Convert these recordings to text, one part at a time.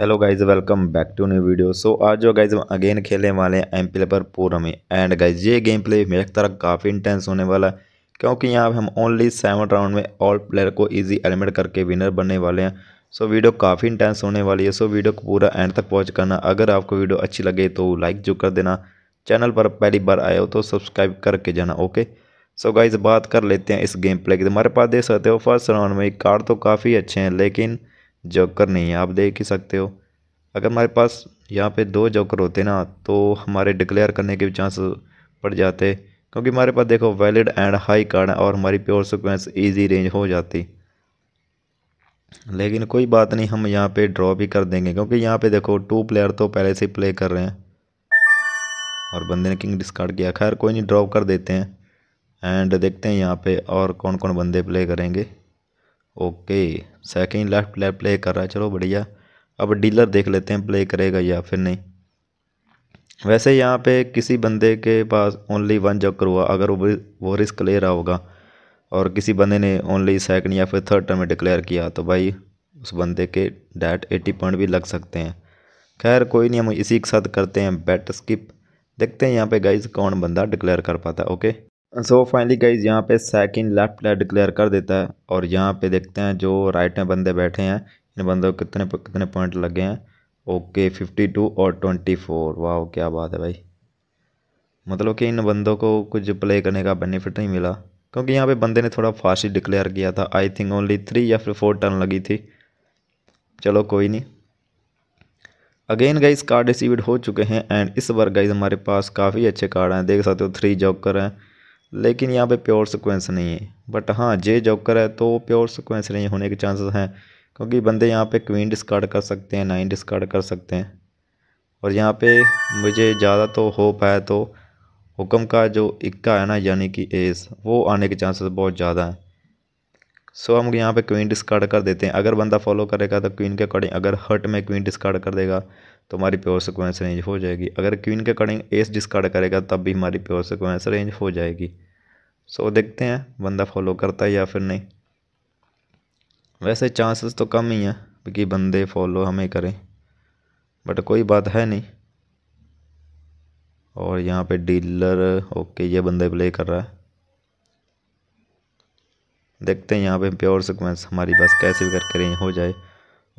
hello guys welcome back to new video so आज जो guys हम अगेन खेलने वाले हैं एम प्ले पर पूरा में एंड गाइज ये गेम प्ले मेरे तरह काफ़ी इंटेंस होने वाला है क्योंकि यहाँ पर हम ओनली सेवन राउंड में ऑल प्लेयर को इजी एलिमेंट करके विनर बनने वाले हैं सो so, वीडियो काफ़ी इंटेंस होने वाली है सो so, वीडियो को पूरा एंड तक वॉच करना अगर आपको वीडियो अच्छी लगे तो लाइक जो कर देना चैनल पर पहली बार आए हो तो सब्सक्राइब करके जाना ओके सो गाइज बात कर लेते हैं इस गेम प्ले की तो हमारे पास देख सकते हो फर्स्ट राउंड में कार्ड तो काफ़ी अच्छे हैं लेकिन जोकर नहीं है आप देख ही सकते हो अगर हमारे पास यहाँ पे दो जोकर होते ना तो हमारे डिक्लेयर करने के भी चांस पड़ जाते क्योंकि हमारे पास देखो वैलिड एंड हाई कार्ड और हमारी प्योर सिक्वेंस ईजी रेंज हो जाती लेकिन कोई बात नहीं हम यहाँ पे ड्रॉ भी कर देंगे क्योंकि यहाँ पे देखो टू प्लेयर तो पहले से ही प्ले कर रहे हैं और बंदे ने किंग डिस्कार्ड किया खैर कोई नहीं ड्रॉप कर देते हैं एंड देखते हैं यहाँ पे और कौन कौन बंदे प्ले करेंगे okay second left left play कर रहा है चलो बढ़िया अब डीलर देख लेते हैं प्ले करेगा या फिर नहीं वैसे यहाँ पे किसी बंदे के पास ओनली वन जोकर हुआ अगर वो वो रिस्क ले रहा होगा और किसी बंदे ने ओनली सेकंड या फिर थर्ड टर्म में डिक्लेयर किया तो भाई उस बंदे के डैट एटी पॉइंट भी लग सकते हैं खैर कोई नहीं हम इसी के साथ करते हैं बैट स्किप देखते हैं यहाँ पे गाइज कौन बंदा डिक्लेयर कर पाता है ओके सो फाइनली गाइज यहाँ पे सेकंड लेफ्ट प्लेयर डिक्लेयर कर देता है और यहाँ पे देखते हैं जो राइट में बंदे बैठे हैं इन बंदों को कितने कितने पॉइंट लगे हैं ओके फिफ्टी टू और ट्वेंटी फोर वाह क्या बात है भाई मतलब कि इन बंदों को कुछ प्ले करने का बेनिफिट नहीं मिला क्योंकि यहाँ पे बंदे ने थोड़ा फास्ट ही डिक्लेयर किया था आई थिंक ओनली थ्री या फिर फोर टर्न लगी थी चलो कोई नहीं अगेन गाइज कार्ड रिसीव हो चुके हैं एंड इस बार गाइज हमारे पास काफ़ी अच्छे कार्ड हैं देख सकते हो थ्री जॉकर हैं लेकिन यहाँ पे प्योर सिक्वेंस नहीं है बट हाँ जे जोकर है तो प्योर सिक्वेंस नहीं होने के चांसेस हैं क्योंकि बंदे यहाँ पे क्वीन डिस्कार्ड कर सकते हैं नाइन डिस्कार्ड कर सकते हैं और यहाँ पे मुझे ज़्यादा तो होप है तो हुक्म का जो इक्का है ना यानी कि एस वो आने के चांसेस बहुत ज़्यादा हैं सो हम यहाँ पर क्वीन डिस्कार्ड कर देते हैं अगर बंदा फॉलो करेगा तो क्वीन के अकॉर्डिंग अगर हट में क्वीन डिस्कार्ड कर देगा तो हमारी प्योर सिक्वेंस रेंज हो जाएगी अगर क्वीन के अकॉर्डिंग एस डिस्कार्ड करेगा तब भी हमारी प्योर सिक्वेंस रेंज हो जाएगी सो देखते हैं बंदा फॉलो करता है या फिर नहीं वैसे चांसेस तो कम ही हैं कि बंदे फॉलो हमें करें बट कोई बात है नहीं और यहाँ पे डीलर ओके ये बंदे प्ले कर रहा है देखते हैं यहाँ पे प्योर सिक्वेंस हमारी बस कैसे भी करके रेंज हो जाए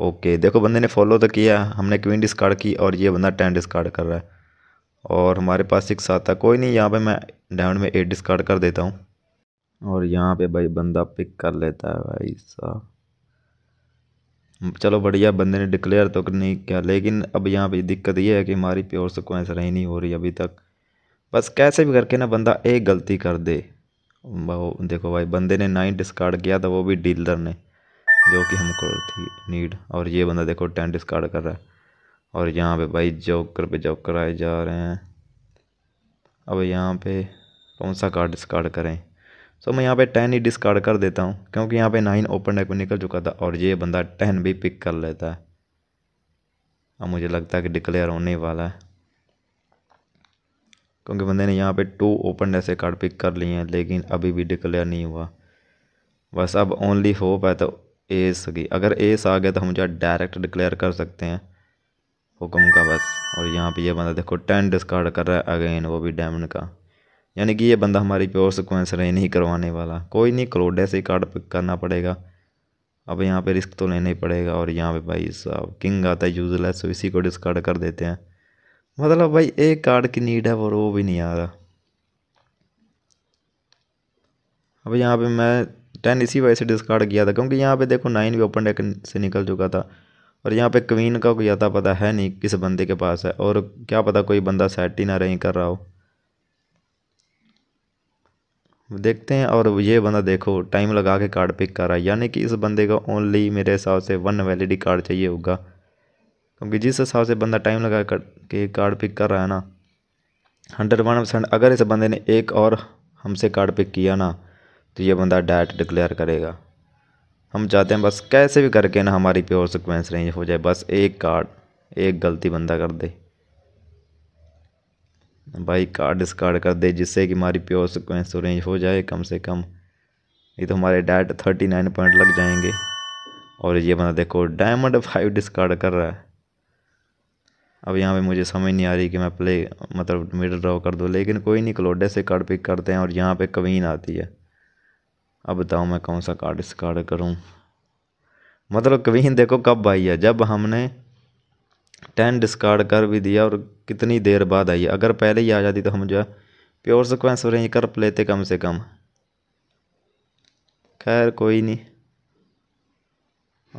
ओके देखो बंदे ने फॉलो तो किया हमने क्वीन डिस्कार्ड की और ये बंदा टेन डिस्कार्ड कर रहा है और हमारे पास सिक्स आता कोई नहीं यहाँ पे मैं डायमंड में एट डिस्कार्ड कर देता हूँ और यहाँ पे भाई बंदा पिक कर लेता है भाई साहब चलो बढ़िया बंदे ने डिक्लेयर तो नहीं किया लेकिन अब यहाँ पे दिक्कत ये है कि हमारी प्योर कोई ऐसा नहीं हो रही अभी तक बस कैसे भी करके ना बंदा एक गलती कर दे देखो भाई बंदे ने नाइन डिस्कार्ड किया था वो भी डीलर ने जो कि हमको थी नीड और ये बंदा देखो टेन डिस्कार्ड कर रहा है और यहाँ पे भाई जोकर पे जोकर आए जा रहे हैं अब यहाँ पे कौन सा कार्ड डिस्कार्ड करें सो मैं यहाँ पे टेन ही डिस्कार्ड कर देता हूँ क्योंकि यहाँ पे नाइन ओपन डेक में निकल चुका था और ये बंदा टेन भी पिक कर लेता है अब मुझे लगता है कि डिक्लेयर होने वाला है क्योंकि बंदे ने यहाँ पे टू ओपन ऐसे कार्ड पिक कर लिए हैं लेकिन अभी भी डिक्लेयर नहीं हुआ बस अब ओनली होप है तो एस की अगर एस आ गया तो हम जो डायरेक्ट डिक्लेयर कर सकते हैं हुक्म का बस और यहाँ पे ये बंदा देखो टेन डिस्कार्ड कर रहा है अगेन वो भी डायमंड का यानी कि ये बंदा हमारी प्योर सिक्वेंस रही नहीं करवाने वाला कोई नहीं क्लोडे से कार्ड पिक करना पड़ेगा अब यहाँ पे रिस्क तो लेना ही पड़ेगा और यहाँ पे भाई साहब किंग आता है यूजलेस तो इसी को डिस्कार्ड कर देते हैं मतलब भाई एक कार्ड की नीड है और वो भी नहीं आ रहा अब यहाँ पे मैं टेन इसी वजह से डिस्कार्ड किया था क्योंकि यहाँ पे देखो नाइन भी ओपन डेक से निकल चुका था और यहाँ पे क्वीन का कोई अता पता है नहीं किस बंदे के पास है और क्या पता कोई बंदा सेट ही ना रही कर रहा हो देखते हैं और ये बंदा देखो टाइम लगा के कार्ड पिक कर रहा है यानी कि इस बंदे का ओनली मेरे हिसाब से वन वैलिडी कार्ड चाहिए होगा क्योंकि जिस हिसाब से बंदा टाइम लगा कर के कार्ड पिक कर रहा है ना हंड्रेड वन परसेंट अगर इस बंदे ने एक और हमसे कार्ड पिक किया ना तो ये बंदा डायरेक्ट डिक्लेयर करेगा हम चाहते हैं बस कैसे भी करके ना हमारी प्योर सिक्वेंस रेंज हो जाए बस एक कार्ड एक गलती बंदा कर दे भाई कार्ड डिस्कार्ड कर दे जिससे कि हमारी प्योर सिक्वेंस तो रेंज हो जाए कम से कम ये तो हमारे डायट थर्टी नाइन पॉइंट लग जाएंगे और ये बंदा देखो डायमंड फाइव डिस्कार्ड कर रहा है अब यहाँ पे मुझे समझ नहीं आ रही कि मैं प्ले मतलब मिड ड्रॉ कर दूँ लेकिन कोई नहीं क्लोडे से कार्ड पिक करते हैं और यहाँ पे कवीन आती है अब बताओ मैं कौन सा कार्ड से कार्ड करूँ मतलब क्वीन देखो कब आई है जब हमने टेन डिस्कार्ड कर भी दिया और कितनी देर बाद आई है अगर पहले ही आ जाती तो हम जो है प्योर सिक्वेंस रेंज कर लेते कम से कम खैर कोई नहीं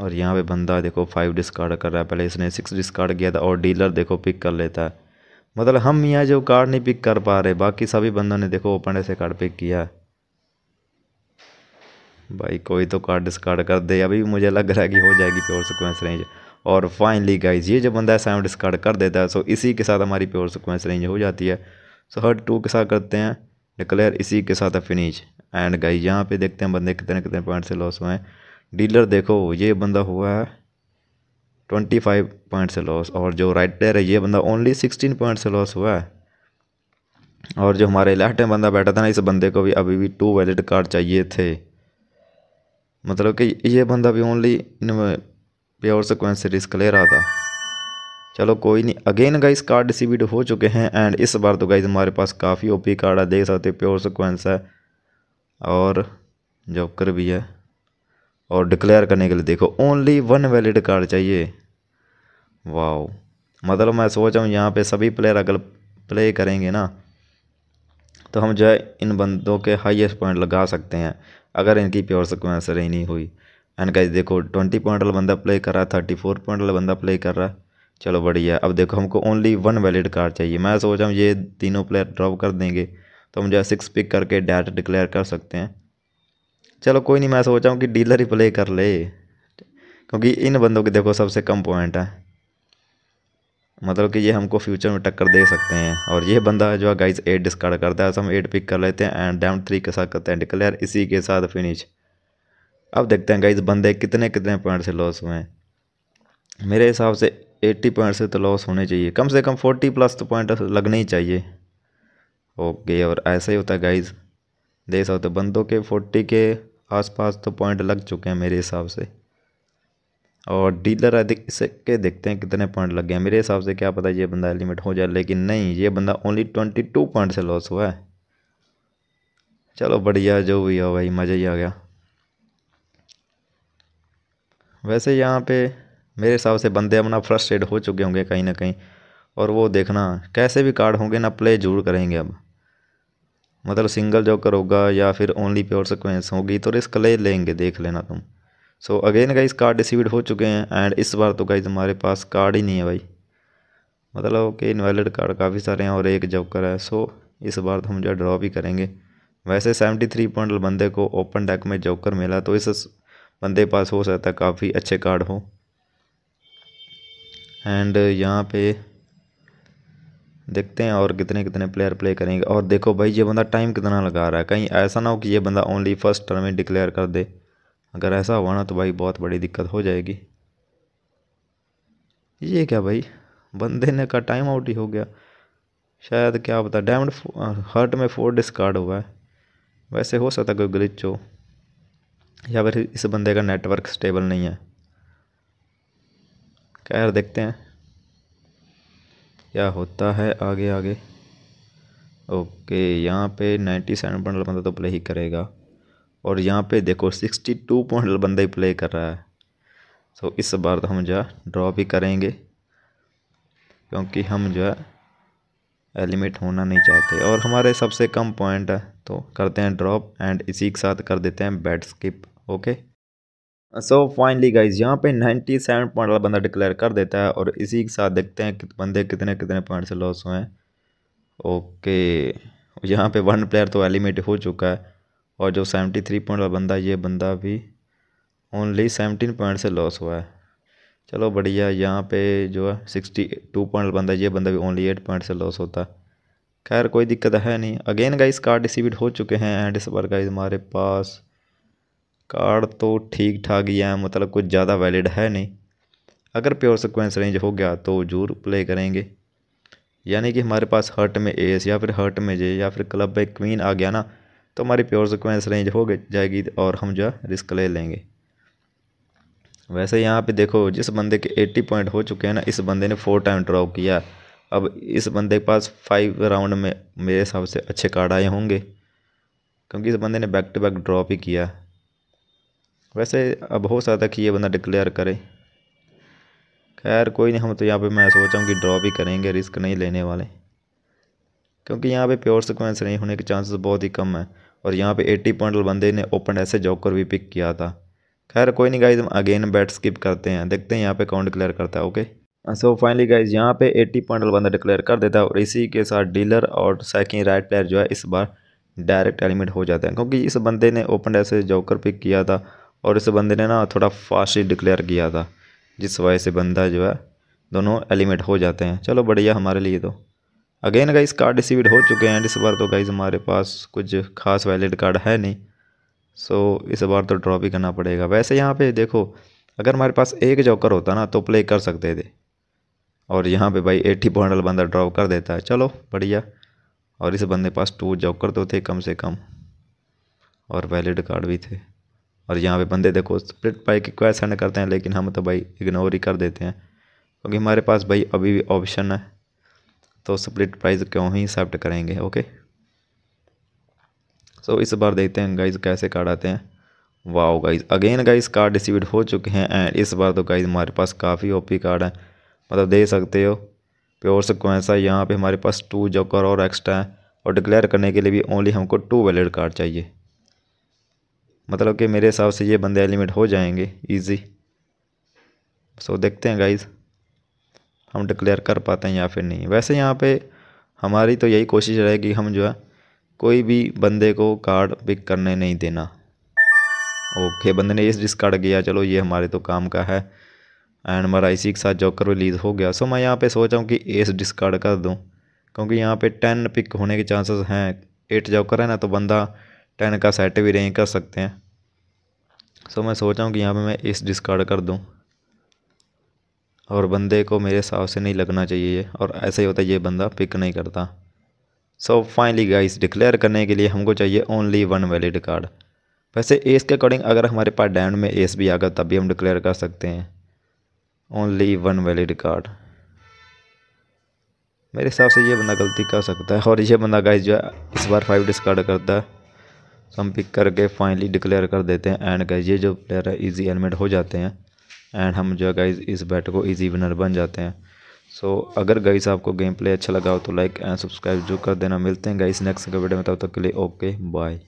और यहाँ पे बंदा देखो फाइव डिस्कार्ड कर रहा है पहले इसने सिक्स डिस्कार्ड किया था और डीलर देखो पिक कर लेता है मतलब हम यहाँ जो कार्ड नहीं पिक कर पा रहे बाकी सभी बंदों ने देखो ओपन ऐसे कार्ड पिक किया है भाई कोई तो कार्ड डिस्कार्ड कर दे अभी मुझे लग रहा है कि हो जाएगी प्योर सिक्वेंस रेंज और फाइनली गाइज ये जो बंदा एसाइम डिस्कार्ड कर देता है सो इसी के साथ हमारी प्योर सिक्वेंस रेंज हो जाती है सो हर टू के साथ करते हैं डिक्लेयर इसी के साथ फिनिश एंड गाइज यहाँ पे देखते हैं बंदे कितने कितने पॉइंट से लॉस हुए हैं डीलर देखो ये बंदा हुआ है ट्वेंटी फाइव पॉइंट से लॉस और जो राइटर है ये बंदा ओनली सिक्सटीन पॉइंट से लॉस हुआ है और जो हमारे लेफ्ट में बंदा बैठा था ना इस बंदे को भी अभी भी टू वैलिड कार्ड चाहिए थे मतलब कि ये बंदा भी ओनली इनमें प्योर सिक्वेंस रिस्क क्लियर रहा चलो कोई नहीं अगेन गाइस कार्ड डिस्ट्रीब्यूट हो चुके हैं एंड इस बार तो गाइस हमारे पास काफ़ी ओपी कार्ड है देख सकते हो प्योर सिक्वेंस है और जॉकर भी है और डिक्लेयर करने के लिए देखो ओनली वन वैलिड कार्ड चाहिए वाओ मतलब मैं सोच रहा हूँ यहाँ पे सभी प्लेयर अगर प्ले करेंगे ना तो हम जो है इन बंदों के हाईएस्ट पॉइंट लगा सकते हैं अगर इनकी प्योर सिक्वेंस रही नहीं हुई एंड गाइस देखो ट्वेंटी पॉइंट वाला बंदा प्ले कर रहा है थर्टी फोर पॉइंट वाला बंदा प्ले कर रहा है चलो बढ़िया अब देखो हमको ओनली वन वैलिड कार्ड चाहिए मैं सोच रहा हूँ ये तीनों प्लेयर ड्रॉप कर देंगे तो हम जो है सिक्स पिक करके डायरेक्ट डिक्लेयर कर सकते हैं चलो कोई नहीं मैं सोच रहा हूँ कि डीलर ही प्ले कर ले क्योंकि इन बंदों के देखो सबसे कम पॉइंट है मतलब कि ये हमको फ्यूचर में टक्कर दे सकते हैं और ये बंदा जो है गाइज एट डिस्कार्ड करता है तो हम एट पिक कर लेते हैं एंड डैम थ्री के साथ करते हैं डिक्लेयर इसी के साथ फिनिश अब देखते हैं गाइज बंदे कितने कितने पॉइंट से लॉस हुए हैं मेरे हिसाब से 80 पॉइंट से तो लॉस होने चाहिए कम से कम 40 प्लस तो पॉइंट लगने ही चाहिए ओके और ऐसा ही होता है गाइज देख सकते बंदों के फोर्टी के आसपास तो पॉइंट लग चुके हैं मेरे हिसाब से और डीलर अधिक इसे के देखते हैं कितने पॉइंट लग गए मेरे हिसाब से क्या पता ये बंदा एलिमिनेट हो जाए लेकिन नहीं ये बंदा ओनली ट्वेंटी टू पॉइंट से लॉस हुआ है चलो बढ़िया जो भी हो भाई मज़ा ही आ गया वैसे यहाँ पे मेरे हिसाब से बंदे अपना फ्रस्ट्रेट हो चुके होंगे कहीं ना कहीं और वो देखना कैसे भी कार्ड होंगे ना प्ले जरूर करेंगे अब मतलब सिंगल जॉकर होगा या फिर ओनली प्योर सिक्वेंस होगी तो रिस्क ले लेंगे देख लेना तुम so again guys card received हो चुके हैं एंड इस बार तो गाइज हमारे पास कार्ड ही नहीं है भाई मतलब कि इनवैलिड कार्ड काफ़ी सारे हैं और एक जॉकर है सो इस बार तो हम जो ड्रॉ भी करेंगे वैसे सेवेंटी थ्री पॉइंट बंदे को ओपन डेक में जॉकर मिला तो इस बंदे पास हो सकता है काफ़ी अच्छे कार्ड हो एंड यहाँ पे देखते हैं और कितने कितने प्लेयर प्ले करेंगे और देखो भाई ये बंदा टाइम कितना लगा रहा है कहीं ऐसा ना हो कि ये बंदा ओनली फर्स्ट टर्म में डिक्लेयर कर दे अगर ऐसा हुआ ना तो भाई बहुत बड़ी दिक्कत हो जाएगी ये क्या भाई बंदे ने का टाइम आउट ही हो गया शायद क्या पता डायमंड हर्ट में फोर डिस्कार्ड हुआ है वैसे हो सकता कोई ग्लिच हो या फिर इस बंदे का नेटवर्क स्टेबल नहीं है खैर देखते हैं क्या होता है आगे आगे ओके यहाँ पे नाइन्टी सेवन पॉइंट बंदा तो प्ले ही करेगा और यहाँ पे देखो सिक्सटी टू पॉइंट बंदा ही प्ले कर रहा है सो इस बार तो हम जो है ड्रॉ भी करेंगे क्योंकि हम जो है एलिमिनेट होना नहीं चाहते और हमारे सबसे कम पॉइंट है तो करते हैं ड्रॉप एंड इसी के साथ कर देते हैं bet skip okay so finally guys यहाँ पे 97 पॉइंट वाला बंदा डिक्लेयर कर देता है और इसी के साथ देखते हैं कि बंदे कितने कितने पॉइंट से लॉस हुए हैं ओके यहाँ पे वन प्लेयर तो एलिमिनेट हो चुका है और जो सेवेंटी थ्री पॉइंट वाला बंदा ये बंदा भी ओनली सेवनटीन पॉइंट से लॉस हुआ है चलो बढ़िया यहाँ पे जो है सिक्सटी टू पॉइंट बंदा ये बंदा भी ओनली एट पॉइंट से लॉस होता है खैर कोई दिक्कत है नहीं अगेन गाइस कार्ड डिस्ट्रीब्यूट हो चुके हैं एंड इस बार गाइस हमारे पास कार्ड तो ठीक ठाक ही है मतलब कुछ ज़्यादा वैलिड है नहीं अगर प्योर सिक्वेंस रेंज हो गया तो जरूर प्ले करेंगे यानी कि हमारे पास हर्ट में एस या फिर हर्ट में जे या फिर क्लब में क्वीन आ गया ना तो हमारी प्योर सिक्वेंस रेंज हो जाएगी और हम जो है रिस्क ले लेंगे वैसे यहाँ पे देखो जिस बंदे के 80 पॉइंट हो चुके हैं ना इस बंदे ने फोर टाइम ड्रॉ किया अब इस बंदे के पास फाइव राउंड में मेरे हिसाब से अच्छे कार्ड आए होंगे क्योंकि इस बंदे ने बैक टू बैक ड्रॉप ही किया वैसे अब हो सकता कि ये बंदा डिक्लेयर करे खैर कोई नहीं हम तो यहाँ पे मैं सोचा हूँ कि ड्रॉप ही करेंगे रिस्क नहीं लेने वाले क्योंकि यहाँ पे प्योर सिक्वेंस नहीं होने के चांसेस बहुत ही कम है और यहाँ पे 80 पॉइंट बंदे ने ओपन ऐसे जॉकर भी पिक किया था खैर कोई नहीं गाइज हम अगेन बैट स्किप करते हैं देखते हैं यहाँ पे अकाउंट डिक्लेयर करता है ओके सो फाइनली गाइज यहाँ पे 80 पॉइंट बंदा डिक्लेयर कर देता है और इसी के साथ डीलर और सेकेंड राइट प्लेयर जो है इस बार डायरेक्ट एलिमेंट हो जाते हैं क्योंकि इस बंदे ने ओपन ऐसे जॉकर पिक किया था और इस बंदे ने ना थोड़ा फास्ट ही डिक्लेयर किया था जिस वजह से बंदा जो है दोनों एलिमेट हो जाते हैं चलो बढ़िया हमारे लिए तो अगेन गाइस कार्ड रिसीव्ड हो चुके हैं एंड इस बार तो गाइस हमारे पास कुछ खास वैलिड कार्ड है नहीं सो so, इस बार तो ड्रॉ भी करना पड़ेगा वैसे यहाँ पे देखो अगर हमारे पास एक जॉकर होता ना तो प्ले कर सकते थे और यहाँ पे भाई एट्टी पॉइंट वाला बंदा ड्रॉप कर देता है चलो बढ़िया और इस बंदे पास टू जॉकर तो थे कम से कम और वैलिड कार्ड भी थे और यहाँ पे बंदे देखो स्प्लिट पाई की क्वेश्चन करते हैं लेकिन हम तो भाई इग्नोर ही कर देते हैं क्योंकि हमारे पास भाई अभी भी ऑप्शन है तो स्प्लिट प्राइस क्यों ही एक्सेप्ट करेंगे ओके सो so, इस बार देखते हैं गाइज कैसे कार्ड आते हैं wow guys again guys card distribute हो चुके हैं एंड इस बार तो गाइज हमारे पास काफ़ी ओपी कार्ड है मतलब दे सकते हो प्योर सिक्वेंसा यहाँ पे हमारे पास टू जोकर और एक्स्ट्रा है और डिक्लेयर करने के लिए भी ओनली हमको टू वैलिड कार्ड चाहिए मतलब कि मेरे हिसाब से ये बंदे एलिमिट हो जाएंगे ईजी सो so, देखते हैं गाइज़ हम डिक्लेयर कर पाते हैं या फिर नहीं वैसे यहाँ पे हमारी तो यही कोशिश रहेगी हम जो है कोई भी बंदे को कार्ड पिक करने नहीं देना ओके बंदे ने इस डिस्कार्ड किया चलो ये हमारे तो काम का है एंड मेरा इसी के साथ जॉकर रिलीज़ हो गया सो मैं यहाँ पे सोच रहा हूँ कि एस डिस्कार्ड कर दूँ क्योंकि यहाँ पे टेन पिक होने के चांसेस हैं एट जॉकर है ना तो बंदा टेन का सेट भी रेंज कर सकते हैं सो मैं सोच रहा हूँ कि यहाँ पे मैं एस डिस्कार्ड कर दूँ और बंदे को मेरे हिसाब से नहीं लगना चाहिए ये और ऐसे ही होता है ये बंदा पिक नहीं करता सो फाइनली गाइस डिक्लेयर करने के लिए हमको चाहिए ओनली वन वैलिड कार्ड वैसे एस के अकॉर्डिंग अगर हमारे पास डैंड में एस भी आ गया तब भी हम डिक्लेयर कर सकते हैं ओनली वन वैलिड कार्ड मेरे हिसाब से ये बंदा गलती कर सकता है और ये बंदा गाइस जो है इस बार फाइव डिस्कार्ड करता है हम पिक करके फाइनली डिक्लेयर कर देते हैं एंड गाइस ये जो प्लेयर है ईजी एलिमेंट हो जाते हैं एंड हम जो है गाइज इस बैट को ईजी विनर बन जाते हैं सो so, अगर गाइस आपको गेम प्ले अच्छा लगा हो तो लाइक एंड सब्सक्राइब जो कर देना मिलते हैं गाइस नेक्स्ट वीडियो में तब तक के लिए ओके बाय